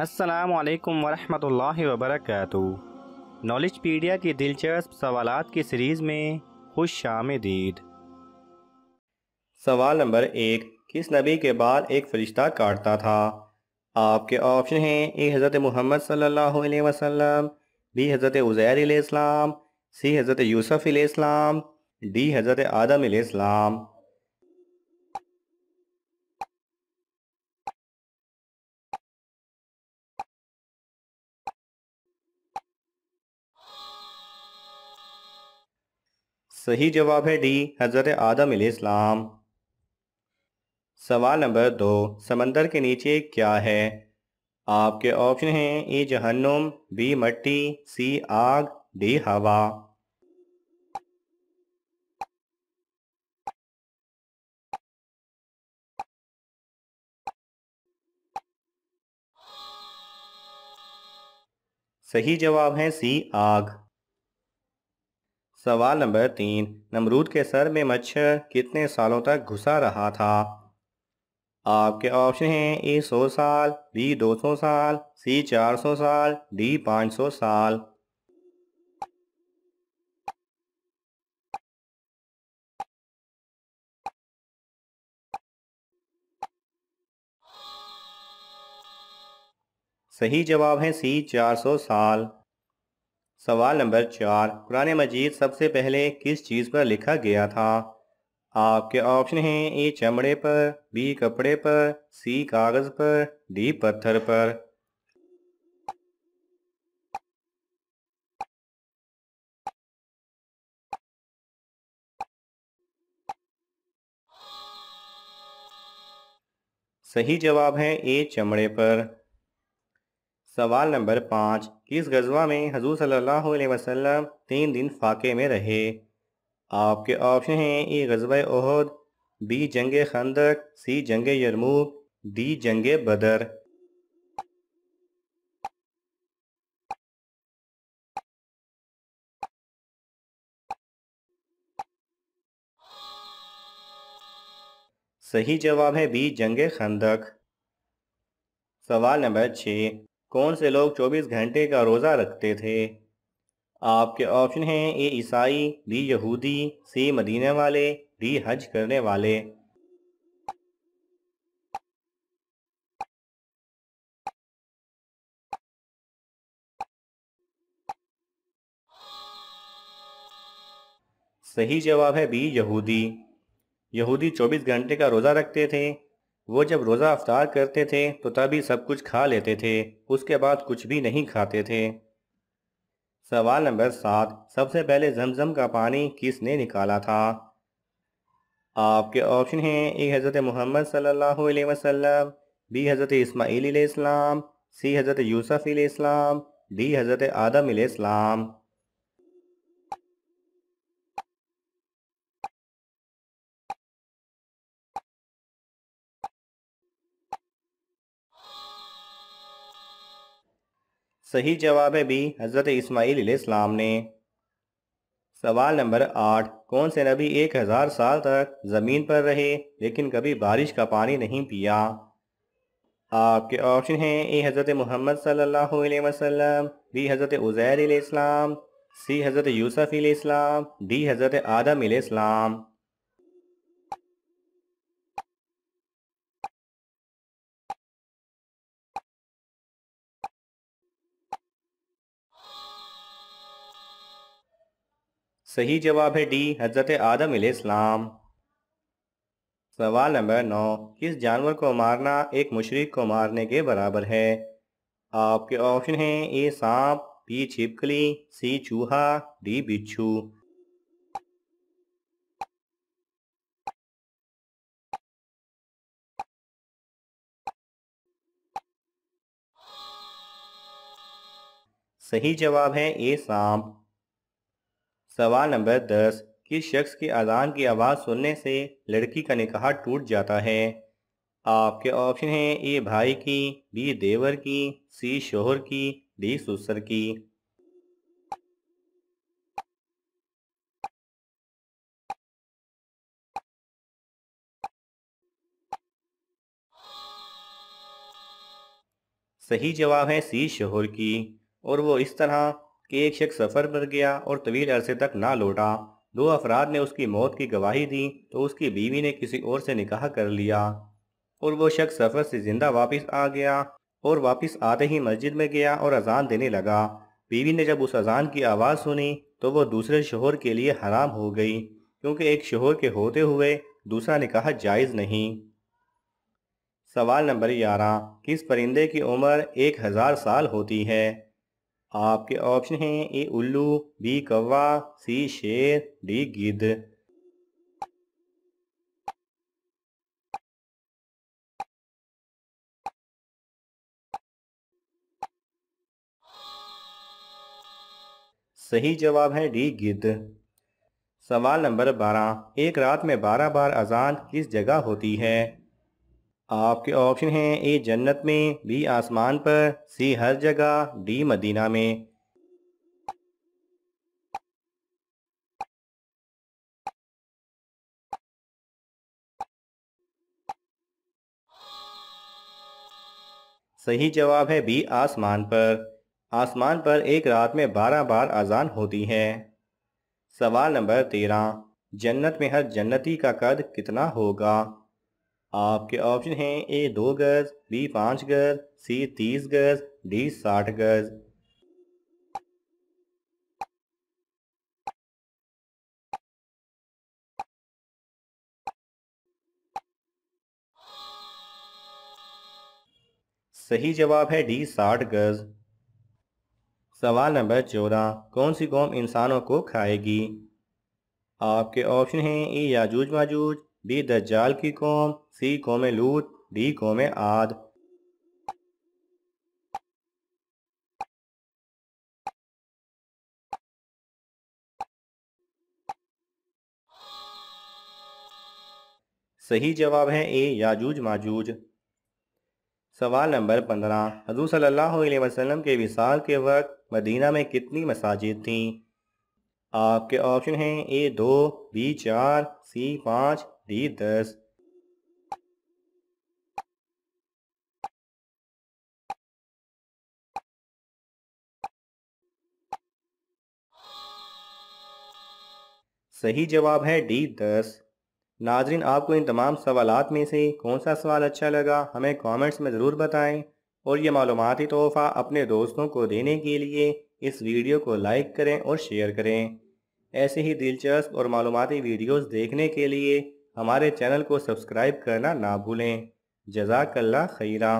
असलकम वरहमल वबरक नॉलेज पीडिया की दिलचस्प सवाल की सीरीज़ में खुश शाम दीद सवाल नंबर एक किस नबी के बाल एक फ़रिश्ता काटता था आपके ऑप्शन हैं ए हज़रत मोहम्मद सल्लल्लाहु बी हज़रत उज़ैर इस्लाम सी हज़रत यूसुफ़ डी हज़रत आदम सही जवाब है डी हज़रत आदम इस्लाम सवाल नंबर दो समंदर के नीचे क्या है आपके ऑप्शन हैं ए जहन्नुम बी मट्टी सी आग डी हवा सही जवाब है सी आग सवाल नंबर तीन नमरूद के सर में मच्छर कितने सालों तक घुसा रहा था आपके ऑप्शन हैं ए सौ साल बी दो सौ साल सी चार सौ साल डी पाँच सौ साल सही जवाब है सी चार सौ साल सवाल नंबर चार कुरान मजीद सबसे पहले किस चीज़ पर लिखा गया था आपके ऑप्शन हैं ए चमड़े पर बी कपड़े पर सी कागज़ पर डी पत्थर पर सही जवाब है ए चमड़े पर सवाल नंबर पाँच किस गजवा में हजूर सल्लल्लाहु अलैहि वसल्लम तीन दिन फाके में रहे आपके ऑप्शन हैं ए गजब ओहद बी जंग खंदक सी जंग यरमूक डी जंग बदर सही जवाब है बी जंग खंदक सवाल नंबर छः कौन से लोग 24 घंटे का रोज़ा रखते थे आपके ऑप्शन हैं ए ईसाई बी यहूदी सी मदीने वाले डी हज करने वाले सही जवाब है बी यहूदी यहूदी 24 घंटे का रोज़ा रखते थे वो जब रोज़ा अफ्तार करते थे तो तभी सब कुछ खा लेते थे उसके बाद कुछ भी नहीं खाते थे सवाल नंबर सात सबसे पहले जमजम का पानी किसने निकाला था आपके ऑप्शन हैं ए हज़रत मोहम्मद सल्लल्लाहु अलैहि वसल्लम बी हज़रत इस्माइल इस्लाम सी हज़रत यूसुफ इस्लाम डी हज़रत आदम इस्लाम सही जवाब है बी हज़रत इसमाइल इस्लाम ने सवाल नंबर आठ कौन से नबी एक हज़ार साल तक ज़मीन पर रहे लेकिन कभी बारिश का पानी नहीं पिया आपके ऑप्शन हैं ए हज़रत मोहम्मद सल्लल्लाहु अलैहि वसल्लम बी हज़रत उज़ैर इस्लाम सी हज़रत यूसफ़ इस्लाम डी हज़रत आदम इस्लाम सही जवाब है डी हजरत आदम इस्लाम सवाल नंबर नौ किस जानवर को मारना एक मुशरक को मारने के बराबर है आपके ऑप्शन हैं ए सांप बी छिपकली सी चूहा डी बिच्छू सही जवाब है ए सांप सवाल नंबर दस किस शख्स की अजान की आवाज़ सुनने से लड़की का निकाह टूट जाता है आपके ऑप्शन हैं ए भाई की बी देवर की सी शोहर की डी सुसर की सही जवाब है सी शोहर की और वो इस तरह कि एक शख्स सफ़र पर गया और तवील अरसे तक ना लौटा दो अफराद ने उसकी मौत की गवाही दी तो उसकी बीवी ने किसी और से निकाह कर लिया और वो शख्स सफ़र से ज़िंदा वापस आ गया और वापस आते ही मस्जिद में गया और अजान देने लगा बीवी ने जब उस अजान की आवाज़ सुनी तो वो दूसरे शोहर के लिए हराम हो गई क्योंकि एक शोहर के होते हुए दूसरा निकाह जायज़ नहीं सवाल नंबर ग्यारह किस परिंदे की उम्र एक हज़ार साल होती है आपके ऑप्शन हैं ए उल्लू बी कौवा सी शेर डी गिद्ध सही जवाब है डी गिद्ध सवाल नंबर बारह एक रात में बारह बार अजान किस जगह होती है आपके ऑप्शन हैं ए जन्नत में बी आसमान पर सी हर जगह डी मदीना में सही जवाब है बी आसमान पर आसमान पर एक रात में बारह बार अजान होती है सवाल नंबर तेरह जन्नत में हर जन्नती का कद कितना होगा आपके ऑप्शन हैं ए दो गज बी पाँच गज सी तीस गज डी साठ गज सही जवाब है डी साठ गज सवाल नंबर चौदह कौन सी कौम इंसानों को खाएगी आपके ऑप्शन हैं ए याजूज माजूज बी दज्जाल की कौम सी कौम लूत डी कौम आद सही जवाब है ए याजूज माजूज सवाल नंबर पंद्रह हजू सल्लल्लाहु अलैहि वसल्लम के विसाल के वक्त मदीना में कितनी मसाजिद थीं आपके ऑप्शन हैं ए दो बी चार सी पाँच Read सही जवाब है डी दस नाजरीन आपको इन तमाम सवालात में से कौन सा सवाल अच्छा लगा हमें कमेंट्स में ज़रूर बताएं और ये मालूमती तोहफ़ा अपने दोस्तों को देने के लिए इस वीडियो को लाइक करें और शेयर करें ऐसे ही दिलचस्प और मालूमती वीडियोस देखने के लिए हमारे चैनल को सब्सक्राइब करना ना भूलें जजाकल्ला खैरा